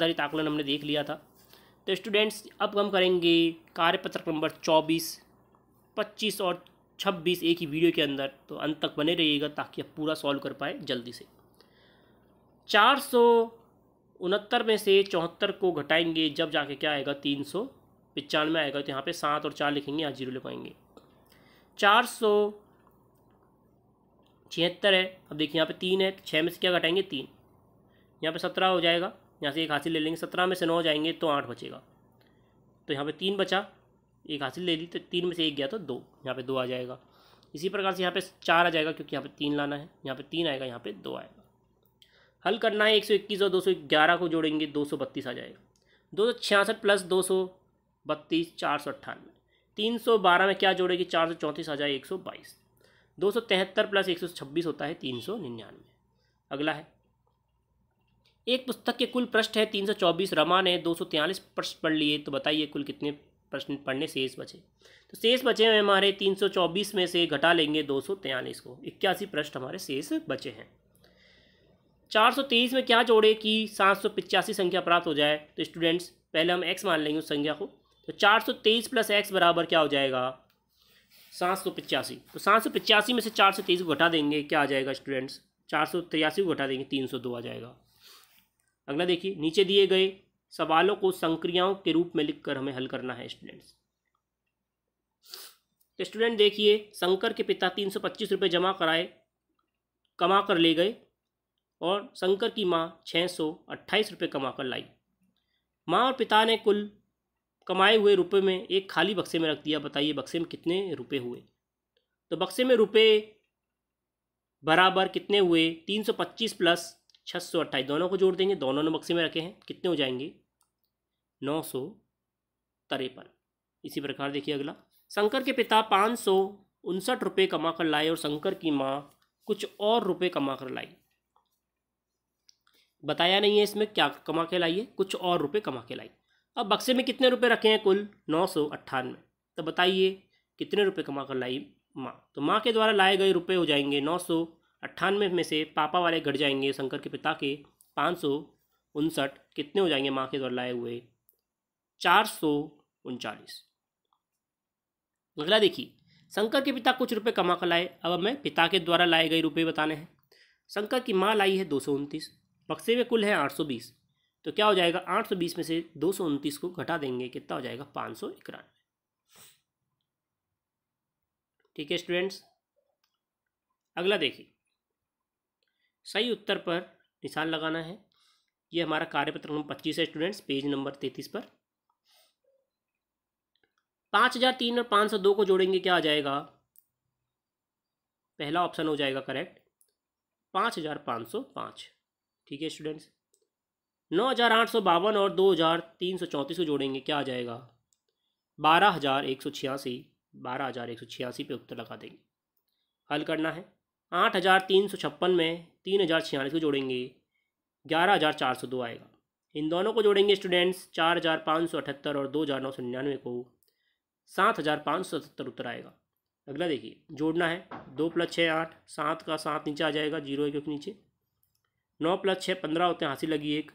आधारित आकलन हमने देख लिया था तो स्टूडेंट्स अब हम करेंगे कार्यपत्रक नंबर चौबीस पच्चीस और छब्बीस एक ही वीडियो के अंदर तो अंत तक बने रहिएगा ताकि आप पूरा सॉल्व कर पाए जल्दी से चार सौ उनहत्तर में से चौहत्तर को घटाएंगे जब जाके क्या आएगा तीन सौ पचानवे आएगा तो यहाँ पे सात और चार लिखेंगे यहाँ जीरो पाएंगे चार सौ छिहत्तर है अब देखिए यहाँ पे तीन है तो छः में से क्या घटाएंगे तीन यहाँ पे सत्रह हो जाएगा यहाँ से एक हासिल ले लेंगे सत्रह में से नौ जाएंगे तो आठ बचेगा तो यहाँ पे तीन बचा एक हासिल ले ली तो तीन में से एक गया तो दो यहाँ पे दो आ जाएगा इसी प्रकार से यहाँ पे चार आ जाएगा क्योंकि यहाँ पे तीन लाना है यहाँ पे तीन आएगा यहाँ पे दो आएगा हल करना है एक सौ इक्कीस और दो सौ ग्यारह को जोड़ेंगे दो सौ बत्तीस आ जाएगा दो सौ छियासठ प्लस दो सौ बत्तीस चार सौ अट्ठानवे तीन सौ बारह में क्या जोड़ेगी चार सौ चौंतीस आ जाए एक सौ बाईस दो सौ तिहत्तर प्लस एक सौ छब्बीस होता है तीन सौ निन्यानवे अगला है एक पुस्तक के कुल प्रश्न है तीन सौ चौबीस रमा ने दो सौ तैंतालीस प्रश्न पढ़ लिए तो बताइए कुल कितने प्रश्न पढ़ने शेष बचे तो शेष बचे हुए हमारे तीन सौ चौबीस में से घटा लेंगे दो सौ तैंतालीस को इक्यासी प्रश्न हमारे शेष बचे हैं चार सौ तेईस में क्या जोड़े कि सात सौ पिचासी संख्या प्राप्त हो जाए तो स्टूडेंट्स पहले हम एक्स मान लेंगे उस संख्या को तो चार सौ तेईस प्लस एक्स बराबर क्या हो जाएगा सात सौ पिचासी तो सात सौ पिचासी में से चार सौ तेईस को घटा देंगे क्या आ जाएगा स्टूडेंट्स चार सौ तिरासी को घटा देंगे तीन सौ दो आ जाएगा अगला देखिए नीचे दिए गए सवालों को संक्रियाओं के रूप में लिखकर हमें हल करना है स्टूडेंट्स तो स्टूडेंट देखिए शंकर के पिता तीन सौ पच्चीस रुपये जमा कराए कमा कर ले गए और शंकर की माँ छः सौ अट्ठाईस रुपये कमा कर लाई माँ और पिता ने कुल कमाए हुए रुपए में एक खाली बक्से में रख दिया बताइए बक्से में कितने रुपए हुए तो बक्से में रुपए बराबर कितने हुए तीन सौ पच्चीस प्लस छः सौ अट्ठाईस दोनों को जोड़ देंगे दोनों ने बक्से में रखे हैं कितने हो जाएंगे नौ सौ तिरपन इसी प्रकार देखिए अगला शंकर के पिता पाँच सौ उनसठ रुपये कमा कर लाए और शंकर की माँ कुछ और रुपये कमा कर लाई बताया नहीं है इसमें क्या कमा के लाइए कुछ और रुपये कमा के लाई अब बक्से में कितने रुपए रखे हैं कुल नौ सौ अट्ठानवे तो बताइए कितने रुपए कमा कर लाई माँ तो माँ के द्वारा लाए गए रुपए हो जाएंगे नौ सौ अट्ठानवे में से पापा वाले घट जाएंगे शंकर के पिता के पाँच सौ उनसठ कितने हो जाएंगे माँ के द्वारा लाए हुए चार सौ उनचालीस अगला देखिए शंकर के पिता कुछ रुपए कमा कर लाए अब हमें पिता के द्वारा लाए गए रुपए बताने हैं शंकर की माँ लाई है दो सौ उनतीस बक्से में कुल है आठ सौ बीस तो क्या हो जाएगा आठ सौ बीस में से दो सौ उनतीस को घटा देंगे कितना हो जाएगा पाँच सौ इक्यानवे ठीक है स्टूडेंट्स अगला देखिए सही उत्तर पर निशान लगाना है ये हमारा कार्यपत्र नंबर पच्चीस है स्टूडेंट्स पेज नंबर तैतीस पर पाँच हजार तीन और पाँच सौ दो को जोड़ेंगे क्या आ जाएगा पहला ऑप्शन हो जाएगा करेक्ट पाँच हजार पाँच सौ पाँच ठीक है स्टूडेंट्स नौ हजार आठ सौ बावन और दो हजार तीन सौ चौंतीस को जोड़ेंगे क्या आ जाएगा बारह हजार एक सौ छियासी बारह हजार एक सौ छियासी पे उत्तर लगा देंगे हल करना है आठ हज़ार तीन सौ छप्पन में तीन हज़ार छियालीस को जोड़ेंगे ग्यारह हज़ार चार सौ दो आएगा इन दोनों को जोड़ेंगे स्टूडेंट्स चार हज़ार पाँच सौ अठहत्तर और दो हज़ार नौ सौ निन्यानवे को सात हज़ार पाँच सौ सतहत्तर उत्तर आएगा अगला देखिए जोड़ना है दो प्लस छः आठ सात का सात नीचे आ जाएगा जीरो एक एक नीचे नौ प्लस छः पंद्रह होते हैं हाँसी लगी एक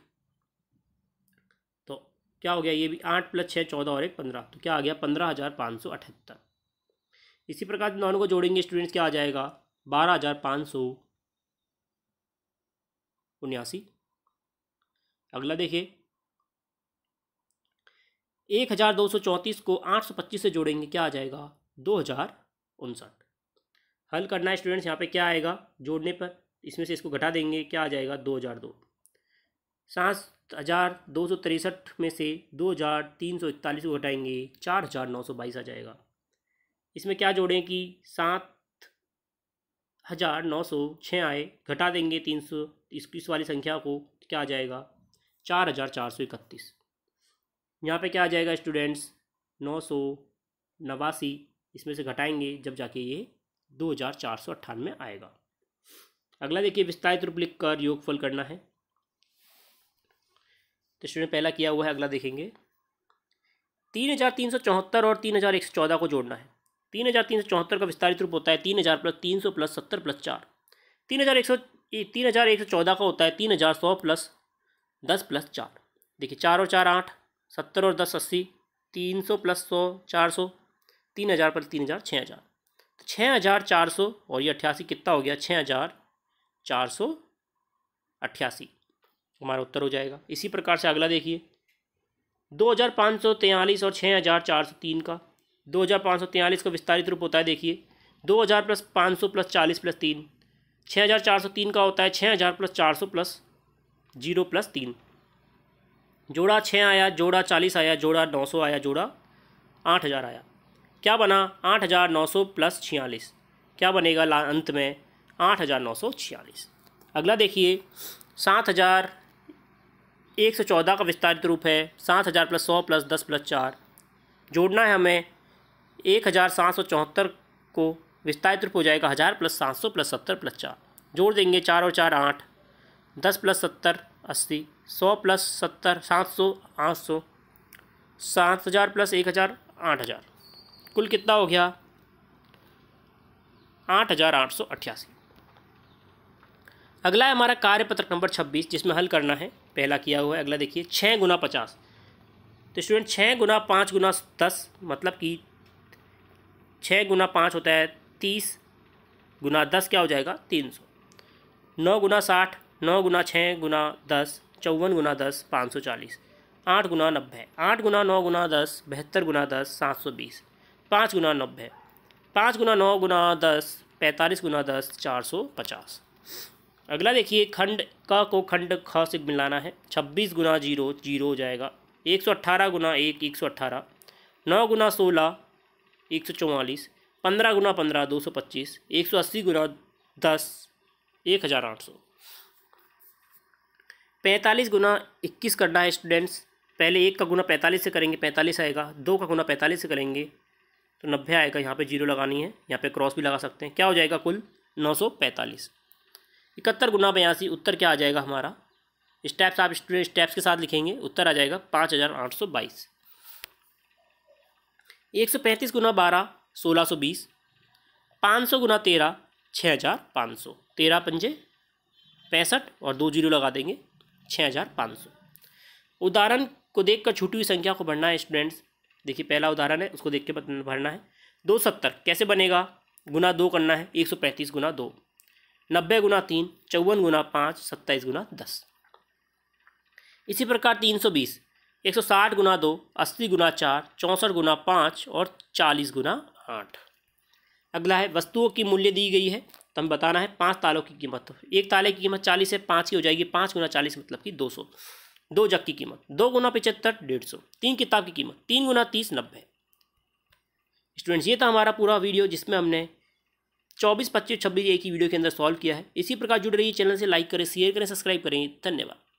तो क्या हो गया ये भी आठ प्लस छः चौदह और एक पंद्रह तो क्या आ गया पंद्रह हज़ार पाँच सौ अठहत्तर इसी प्रकार दोनों को जोड़ेंगे स्टूडेंट्स क्या आ जाएगा बारह हज़ार पाँच सौ उन्यासी अगला देखिए एक हज़ार दो सौ चौंतीस को आठ सौ पच्चीस से जोड़ेंगे क्या आ जाएगा दो हज़ार उनसठ हल करना है स्टूडेंट्स यहाँ पे क्या आएगा जोड़ने पर इसमें से इसको घटा देंगे क्या आ जाएगा दो हज़ार दो सात हज़ार दो सौ तिरसठ में से दो हज़ार तीन सौ इकतालीस को घटाएंगे चार हज़ार नौ सौ बाईस आ जाएगा इसमें क्या जोड़ें कि सात हज़ार नौ सौ छः आए घटा देंगे तीन सौ इस वाली संख्या को क्या आ जाएगा चार हज़ार चार सौ इकतीस यहाँ पर क्या आ जाएगा स्टूडेंट्स नौ सौ नवासी इसमें से घटाएंगे जब जाके ये दो हज़ार चार सौ अट्ठानवे आएगा अगला देखिए विस्तारित रूप लिख कर योगफल करना है तो स्टूडेंट पहला किया हुआ है अगला देखेंगे तीन हज़ार तीन सौ चौहत्तर और तीन हज़ार एक सौ चौदह को जोड़ना है तीन हज़ार तीन सौ चौहत्तर का विस्तारित रूप होता है तीन हज़ार प्लस तीन सौ प्लस सत्तर प्लस चार तीन हज़ार एक सौ तीन हज़ार एक सौ चौदह का होता है तीन हज़ार सौ प्लस दस प्लस चार देखिए चार और चार आठ सत्तर और दस अस्सी तीन सौ प्लस सौ चार सौ तीन हज़ार प्लस तीन हज़ार छः हज़ार तो छः हज़ार चार सौ और ये अट्ठासी कितना हो गया छः हज़ार चार सौ अट्ठासी हमारा उत्तर हो जाएगा इसी प्रकार से अगला देखिए दो हज़ार पाँच सौ तैंतालीस और छः हज़ार चार सौ तीन का दो हज़ार पाँच सौ तैंतालीस का विस्तारित रूप होता है देखिए दो हज़ार प्लस पाँच सौ प्लस चालीस प्लस तीन छः हज़ार चार सौ तीन का होता है छः हज़ार प्लस चार सौ प्लस जीरो प्लस तीन जोड़ा छः आया जोड़ा चालीस आया जोड़ा नौ सौ आया जोड़ा आठ हज़ार आया क्या बना आठ हज़ार नौ सौ प्लस छियालीस क्या बनेगा अंत में आठ हज़ार नौ सौ छियालीस अगला देखिए सात हज़ार एक सौ चौदह का विस्तारित रूप है सात हज़ार प्लस सौ प्लस दस प्लस चार जोड़ना है हमें एक हज़ार सात सौ चौहत्तर को विस्तारित रूप हो जाएगा हज़ार प्लस सात सौ प्लस सत्तर प्लस चार जोड़ देंगे चार और चार आठ दस प्लस सत्तर अस्सी सौ प्लस सत्तर सात सौ आठ सौ सात हज़ार प्लस एक हज़ार आठ हज़ार कुल कितना हो गया आठ हज़ार आठ सौ अट्ठासी अगला है हमारा कार्य पत्रक नंबर छब्बीस जिसमें हल करना है पहला किया हुआ है अगला देखिए छः गुना पचास तो स्टूडेंट छः गुना पाँच गुना दस मतलब कि छः गुना पाँच होता है तीस गुना दस क्या हो जाएगा तीन सौ नौ गुना साठ नौ गुना छः गुना दस चौवन गुना दस पाँच सौ चालीस आठ गुना नब्बे आठ गुना नौ गुना दस बहत्तर गुना दस सात सौ बीस पाँच गुना नब्बे पाँच गुना नौ गुना दस पैंतालीस गुना दस चार सौ पचास अगला देखिए खंड क को खंड ख से मिलाना है छब्बीस गुना जीरो जीरो हो जाएगा एक सौ अट्ठारह गुना एक एक सौ अट्ठारह नौ गुना सोलह एक सौ चौवालीस पंद्रह गुना पंद्रह दो सौ पच्चीस एक सौ अस्सी गुना दस एक हज़ार आठ सौ पैंतालीस गुना इक्कीस करना है स्टूडेंट्स पहले एक का गुना पैंतालीस से करेंगे पैंतालीस आएगा दो का गुना पैंतालीस से करेंगे तो नब्बे आएगा यहाँ पे जीरो लगानी है यहाँ पे क्रॉस भी लगा सकते हैं क्या हो जाएगा कुल नौ सौ पैंतालीस इकहत्तर गुना बयासी उत्तर क्या आ जाएगा हमारा स्टेप्स आप स्टूडेंट स्टेप्स के साथ लिखेंगे उत्तर आ जाएगा पाँच हज़ार आठ सौ बाईस एक सौ पैंतीस गुना बारह सोलह सौ बीस पाँच सौ गुना तेरह छः हज़ार पाँच सौ तेरह पंजे पैंसठ और दो जीरो लगा देंगे छः हज़ार पाँच सौ उदाहरण को देख कर छुट्टी हुई संख्या को भरना है स्टूडेंट्स देखिए पहला उदाहरण है उसको देख के भरना है दो सत्तर कैसे बनेगा गुना दो करना है एक सौ पैंतीस गुना दो नब्बे गुना तीन चौवन गुना पाँच सत्ताईस गुना दस इसी प्रकार तीन सौ बीस एक सौ साठ गुना दो अस्सी गुना चार चौंसठ गुना पाँच और चालीस गुना आठ अगला है वस्तुओं की मूल्य दी गई है तो हम बताना है पाँच तालों की कीमत तो एक ताले की कीमत चालीस है पाँच की हो जाएगी पाँच गुना चालीस मतलब कि दो सौ दो जग की कीमत दो गुना पचहत्तर डेढ़ सौ तीन किताब की कीमत तीन गुना तीस नब्बे स्टूडेंट्स ये था हमारा पूरा वीडियो जिसमें हमने चौबीस पच्चीस छब्बीस एक ही वीडियो के अंदर सॉल्व किया है इसी प्रकार जुड़ रही चैनल से लाइक करें शेयर करें सब्सक्राइब करें धन्यवाद